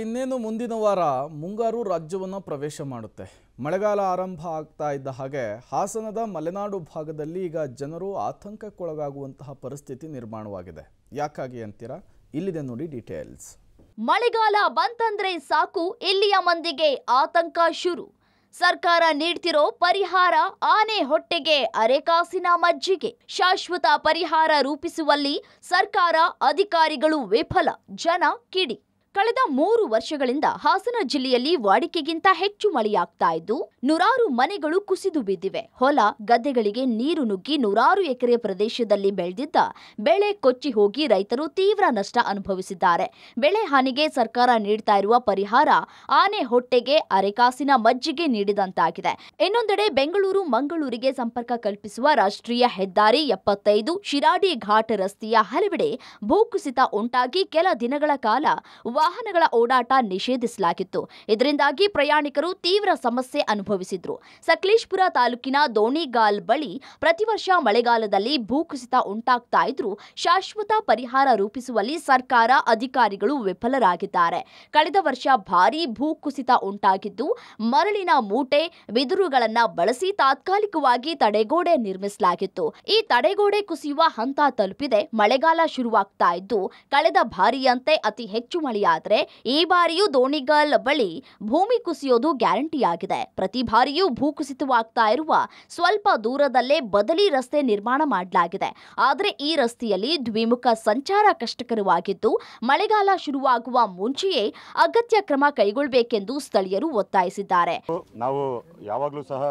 ಇನ್ನೇನು ಮುಂದಿನ ವಾರ ಮುಂಗಾರು ರಾಜ್ಯವನ್ನು ಪ್ರವೇಶ ಮಾಡುತ್ತೆ ಮಳೆಗಾಲ ಆರಂಭ ಆಗ್ತಾ ಇದ್ದ ಹಾಗೆ ಹಾಸನದ ಮಲೆನಾಡು ಭಾಗದಲ್ಲಿ ಈಗ ಜನರು ಆತಂಕಕ್ಕೊಳಗಾಗುವಂತಹ ಪರಿಸ್ಥಿತಿ ನಿರ್ಮಾಣವಾಗಿದೆ ಯಾಕಾಗಿ ಅಂತೀರಾ ಇಲ್ಲಿದೆ ನೋಡಿ ಡೀಟೇಲ್ಸ್ ಮಳೆಗಾಲ ಬಂತಂದ್ರೆ ಸಾಕು ಇಲ್ಲಿಯ ಮಂದಿಗೆ ಆತಂಕ ಶುರು ಸರ್ಕಾರ ನೀಡ್ತಿರೋ ಪರಿಹಾರ ಆನೆ ಹೊಟ್ಟೆಗೆ ಅರೆಕಾಸಿನ ಮಜ್ಜಿಗೆ ಶಾಶ್ವತ ಪರಿಹಾರ ರೂಪಿಸುವಲ್ಲಿ ಸರ್ಕಾರ ಅಧಿಕಾರಿಗಳು ವಿಫಲ ಜನ ಕಿಡಿ ಕಳೆದ ಮೂರು ವರ್ಷಗಳಿಂದ ಹಾಸನ ಜಿಲ್ಲೆಯಲ್ಲಿ ವಾಡಿಕೆಗಿಂತ ಹೆಚ್ಚು ಮಳೆಯಾಗ್ತಾ ಇದ್ದು ನೂರಾರು ಮನೆಗಳು ಕುಸಿದು ಬಿದ್ದಿವೆ ಹೊಲ ಗದ್ದೆಗಳಿಗೆ ನೀರು ನುಗ್ಗಿ ನೂರಾರು ಎಕರೆ ಪ್ರದೇಶದಲ್ಲಿ ಬೆಳೆದಿದ್ದ ಬೆಳೆ ಕೊಚ್ಚಿ ಹೋಗಿ ರೈತರು ತೀವ್ರ ನಷ್ಟ ಅನುಭವಿಸಿದ್ದಾರೆ ಬೆಳೆ ಹಾನಿಗೆ ಸರ್ಕಾರ ನೀಡ್ತಾ ಇರುವ ಪರಿಹಾರ ಆನೆ ಹೊಟ್ಟೆಗೆ ಅರೆಕಾಸಿನ ಮಜ್ಜಿಗೆ ನೀಡಿದಂತಾಗಿದೆ ಇನ್ನೊಂದೆಡೆ ಬೆಂಗಳೂರು ಮಂಗಳೂರಿಗೆ ಸಂಪರ್ಕ ಕಲ್ಪಿಸುವ ರಾಷ್ಟ್ರೀಯ ಹೆದ್ದಾರಿ ಎಪ್ಪತ್ತೈದು ಶಿರಾಡಿ ಘಾಟ್ ರಸ್ತೆಯ ಹಲವೆಡೆ ಭೂಕುಸಿತ ಉಂಟಾಗಿ ಕೆಲ ದಿನಗಳ ಕಾಲ ವಾಹನಗಳ ಓಡಾಟ ನಿಷೇಧಿಸಲಾಗಿತ್ತು ಇದರಿಂದಾಗಿ ಪ್ರಯಾಣಿಕರು ತೀವ್ರ ಸಮಸ್ಯೆ ಅನುಭವಿಸಿದ್ರು ಸಕಲೇಶ್ಪುರ ತಾಲೂಕಿನ ದೋಣಿಗಾಲ್ ಬಳಿ ಪ್ರತಿವರ್ಷ ಮಳೆಗಾಲದಲ್ಲಿ ಭೂಕುಸಿತ ಉಂಟಾಗ್ತಾ ಇದ್ರೂ ಶಾಶ್ವತ ಪರಿಹಾರ ರೂಪಿಸುವಲ್ಲಿ ಸರ್ಕಾರ ಅಧಿಕಾರಿಗಳು ವಿಫಲರಾಗಿದ್ದಾರೆ ಕಳೆದ ವರ್ಷ ಭಾರೀ ಭೂಕುಸಿತ ಉಂಟಾಗಿದ್ದು ಮರಳಿನ ಮೂಟೆ ಬಿದಿರುಗಳನ್ನ ಬಳಸಿ ತಾತ್ಕಾಲಿಕವಾಗಿ ತಡೆಗೋಡೆ ನಿರ್ಮಿಸಲಾಗಿತ್ತು ಈ ತಡೆಗೋಡೆ ಕುಸಿಯುವ ಹಂತ ತಲುಪಿದೆ ಮಳೆಗಾಲ ಶುರುವಾಗ್ತಾ ಇದ್ದು ಕಳೆದ ಭಾರಿಯಂತೆ ಅತಿ ಹೆಚ್ಚು ಮಳೆಯಾಗಿದೆ ಆದರೆ ಈ ಬಾರಿಯೂ ದೋಣಿಗಲ್ ಬಳಿ ಭೂಮಿ ಕುಸಿಯೋದು ಗ್ಯಾರಂಟಿ ಆಗಿದೆ ಪ್ರತಿ ಬಾರಿಯೂ ಭೂಕುಸಿತವಾಗ್ತಾ ಇರುವ ಸ್ವಲ್ಪ ದೂರದಲ್ಲೇ ಬದಲಿ ರಸ್ತೆ ನಿರ್ಮಾಣ ಮಾಡಲಾಗಿದೆ ಆದರೆ ಈ ರಸ್ತೆಯಲ್ಲಿ ದ್ವಿಮುಖ ಸಂಚಾರ ಕಷ್ಟಕರವಾಗಿದ್ದು ಮಳೆಗಾಲ ಶುರುವಾಗುವ ಮುಂಚೆಯೇ ಅಗತ್ಯ ಕ್ರಮ ಕೈಗೊಳ್ಳಬೇಕೆಂದು ಸ್ಥಳೀಯರು ಒತ್ತಾಯಿಸಿದ್ದಾರೆ ನಾವು ಯಾವಾಗಲೂ ಸಹ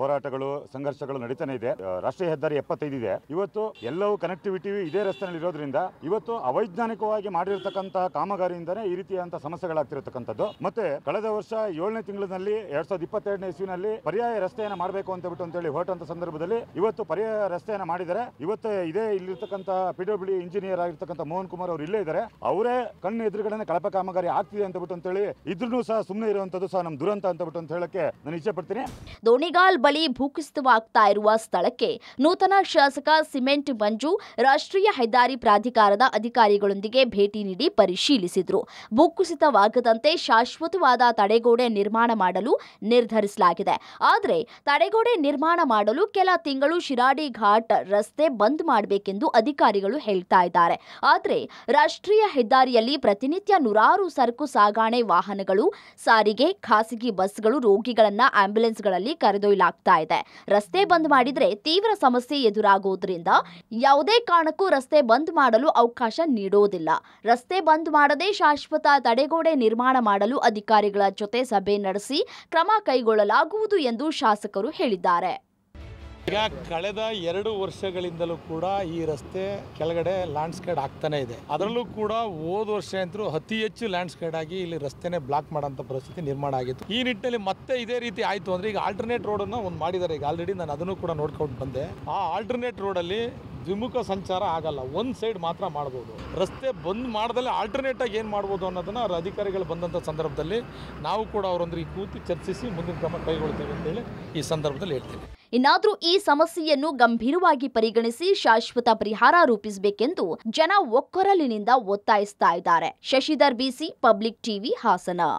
ಹೋರಾಟಗಳು ಸಂಘರ್ಷಗಳು ನಡೀತಾನೆ ಇದೆ ರಾಷ್ಟ್ರೀಯ ಹೆದ್ದಾರಿ ಎಪ್ಪತ್ತೈದು ಇದೆ ಇವತ್ತು ಎಲ್ಲವೂ ಕನೆಕ್ಟಿವಿಟಿ ಇದೇ ರಸ್ತೆನಲ್ಲಿ ಇರೋದ್ರಿಂದ ಇವತ್ತು ಅವೈಜ್ಞಾನಿಕವಾಗಿ ಮಾಡಿರತಕ್ಕಂತಹ ಕಾಮಗಾರಿಯಿಂದ ಈ ರೀತಿಯಂತ ಸಮಸ್ಯೆಗಳಾಗ್ತಿರತಕ್ಕಂಥದ್ದು ಮತ್ತೆ ಕಳೆದ ವರ್ಷ ಏಳನೇ ತಿಂಗಳಿನಲ್ಲಿ ಎರಡ್ ಸಾವಿರದ ಇಪ್ಪತ್ತೆರಡನೇ ಇಸ್ವಿನಲ್ಲಿ ಪರ್ಯಾಯ ರಸ್ತೆಯನ್ನು ಮಾಡಬೇಕು ಅಂತ ಬಿಟ್ಟು ಅಂತ ಹೇಳಿ ಹೊರಟಂತ ಸಂದರ್ಭದಲ್ಲಿ ಇವತ್ತು ಪರ್ಯಾಯ ರಸ್ತೆಯನ್ನು ಮಾಡಿದರೆ ಇವತ್ತು ಇದೇ ಇಲ್ಲಿರ್ತಕ್ಕಂಥ ಪಿಡಬ್ಲ್ಯೂ ಇಂಜಿನಿಯರ್ ಆಗಿರ್ತಕ್ಕಂಥ ಮೋಹನ್ ಕುಮಾರ್ ಅವರು ಇಲ್ಲೇ ಇದ್ದಾರೆ ಅವರೇ ಕಣ್ಣು ಎದುರುಗಡೆ ಕಳಪೆ ಕಾಮಗಾರಿ ಆಗ್ತಿದೆ ಅಂತ ಬಿಟ್ಟು ಅಂತ ಹೇಳಿ ಇದ್ರೂ ಸಹ ಸುಮ್ಮನೆ ಇರುವಂತದ್ದು ಸಹ ನಮ್ ದುರಂತ ಅಂತ ಬಿಟ್ಟು ಅಂತ ಹೇಳಕ್ಕೆ ನಾನು ಇಚ್ಛೆ ಪಡ್ತೀನಿ ದೋಣಿಗಾಲ್ ಬಳಿ ಭೂಕುಸಿತವಾಗ್ತಾ ಇರುವ ಸ್ಥಳಕ್ಕೆ ನೂತನ ಶಾಸಕ ಸಿಮೆಂಟ್ ಮಂಜು ರಾಷ್ಟ್ರೀಯ ಹೆದ್ದಾರಿ ಪ್ರಾಧಿಕಾರದ ಅಧಿಕಾರಿಗಳೊಂದಿಗೆ ಭೇಟಿ ನೀಡಿ ಪರಿಶೀಲಿಸಿದ್ರು ಭೂಕುಸಿತವಾಗದಂತೆ ಶಾಶ್ವತವಾದ ತಡೆಗೋಡೆ ನಿರ್ಮಾಣ ಮಾಡಲು ನಿರ್ಧರಿಸಲಾಗಿದೆ ಆದರೆ ತಡೆಗೋಡೆ ನಿರ್ಮಾಣ ಮಾಡಲು ಕೆಲ ತಿಂಗಳು ಶಿರಾಡಿ ಘಾಟ್ ರಸ್ತೆ ಬಂದ್ ಮಾಡಬೇಕೆಂದು ಅಧಿಕಾರಿಗಳು ಹೇಳ್ತಾ ಇದ್ದಾರೆ ಆದರೆ ರಾಷ್ಟ್ರೀಯ ಹೆದ್ದಾರಿಯಲ್ಲಿ ಪ್ರತಿನಿತ್ಯ ನೂರಾರು ಸರಕು ಸಾಗಾಣೆ ವಾಹನಗಳು ಸಾರಿಗೆ ಖಾಸಗಿ ಬಸ್ಗಳು ರೋಗಿಗಳನ್ನ ಆಂಬ್ಯುಲೆನ್ಸ್ಗಳಲ್ಲಿ ಕರೆದೊಯ್ಯಲಾಗ್ತಾ ಇದೆ ರಸ್ತೆ ಬಂದ್ ಮಾಡಿದ್ರೆ ತೀವ್ರ ಸಮಸ್ಯೆ ಎದುರಾಗುವುದರಿಂದ ಯಾವುದೇ ಕಾರಣಕ್ಕೂ ರಸ್ತೆ ಬಂದ್ ಮಾಡಲು ಅವಕಾಶ ನೀಡೋದಿಲ್ಲ ರಸ್ತೆ ಬಂದ್ ಮಾಡದೆ ಶಾಶ್ವತ ತಡೆಗೋಡೆ ನಿರ್ಮಾಣ ಮಾಡಲು ಅಧಿಕಾರಿಗಳ ಜೊತೆ ಸಭೆ ನಡೆಸಿ ಕ್ರಮ ಕೈಗೊಳ್ಳಲಾಗುವುದು ಎಂದು ಶಾಸಕರು ಹೇಳಿದ್ದಾರೆ ಈಗ ಕಳೆದ ಎರಡು ವರ್ಷಗಳಿಂದಲೂ ಕೂಡ ಈ ರಸ್ತೆ ಕೆಳಗಡೆ ಲ್ಯಾಂಡ್ಸ್ಕೇಡ್ ಆಗ್ತಾನೆ ಇದೆ ಅದರಲ್ಲೂ ಕೂಡ ಹೋದ ವರ್ಷ ಅಂತೂ ಅತಿ ಹೆಚ್ಚು ಲ್ಯಾಂಡ್ಸ್ಕೇಡ್ ಆಗಿ ಇಲ್ಲಿ ರಸ್ತೆನೆ ಬ್ಲಾಕ್ ಮಾಡೋಂಥ ಪರಿಸ್ಥಿತಿ ನಿರ್ಮಾಣ ಆಗಿತ್ತು ಈ ನಿಟ್ಟಿನಲ್ಲಿ ಮತ್ತೆ ಇದೇ ರೀತಿ ಆಯಿತು ಅಂದರೆ ಈಗ ಆಲ್ಟರ್ನೇಟ್ ರೋಡನ್ನು ಒಂದು ಮಾಡಿದ್ದಾರೆ ಈಗ ಆಲ್ರೆಡಿ ನಾನು ಅದನ್ನು ಕೂಡ ನೋಡ್ಕೊಂಡು ಬಂದೆ ಆ ಆಲ್ಟರ್ನೇಟ್ ರೋಡಲ್ಲಿ ದ್ವಿಮುಖ ಸಂಚಾರ ಆಗಲ್ಲ ಒಂದು ಸೈಡ್ ಮಾತ್ರ ಮಾಡಬಹುದು ರಸ್ತೆ ಬಂದ್ ಆಲ್ಟರ್ನೇಟ್ ಆಲ್ಟರ್ನೇಟಾಗಿ ಏನು ಮಾಡ್ಬೋದು ಅನ್ನೋದನ್ನು ಅವ್ರ ಅಧಿಕಾರಿಗಳು ಬಂದಂತ ಸಂದರ್ಭದಲ್ಲಿ ನಾವು ಕೂಡ ಅವರೊಂದಿಗೆ ಕೂತಿ ಚರ್ಚಿಸಿ ಮುಂದಿನ ಕ್ರಮ ಕೈಗೊಳ್ತೇವೆ ಹೇಳಿ ಈ ಸಂದರ್ಭದಲ್ಲಿ ಹೇಳ್ತೇವೆ ಇನ್ನಾದರೂ ಈ ಸಮಸ್ಯೆಯನ್ನು ಗಂಭೀರವಾಗಿ ಪರಿಗಣಿಸಿ ಶಾಶ್ವತ ಪರಿಹಾರ ರೂಪಿಸಬೇಕೆಂದು ಜನ ಒಕ್ಕೊರಲಿನಿಂದ ಒತ್ತಾಯಿಸ್ತಾ ಇದ್ದಾರೆ Shashidhar BC public TV Hassan